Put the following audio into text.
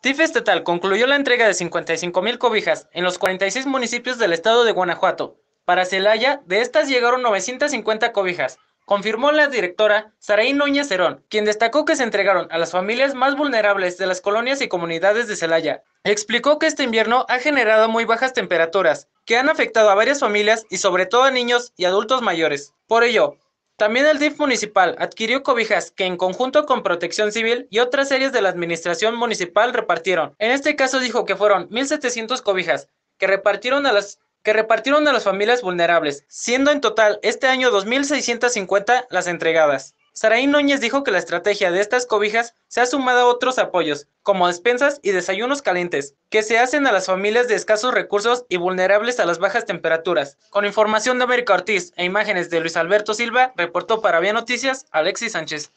TIF estatal concluyó la entrega de 55 mil cobijas en los 46 municipios del estado de Guanajuato. Para Celaya, de estas llegaron 950 cobijas, confirmó la directora Saraí Núñez Cerón, quien destacó que se entregaron a las familias más vulnerables de las colonias y comunidades de Celaya. Explicó que este invierno ha generado muy bajas temperaturas, que han afectado a varias familias y sobre todo a niños y adultos mayores. Por ello, también el DIF municipal adquirió cobijas que en conjunto con Protección Civil y otras series de la Administración Municipal repartieron. En este caso dijo que fueron 1.700 cobijas que repartieron a las que repartieron a las familias vulnerables, siendo en total este año 2.650 las entregadas. Saraí Núñez dijo que la estrategia de estas cobijas se ha sumado a otros apoyos, como despensas y desayunos calientes, que se hacen a las familias de escasos recursos y vulnerables a las bajas temperaturas. Con información de América Ortiz e imágenes de Luis Alberto Silva, reportó para Vía Noticias Alexis Sánchez.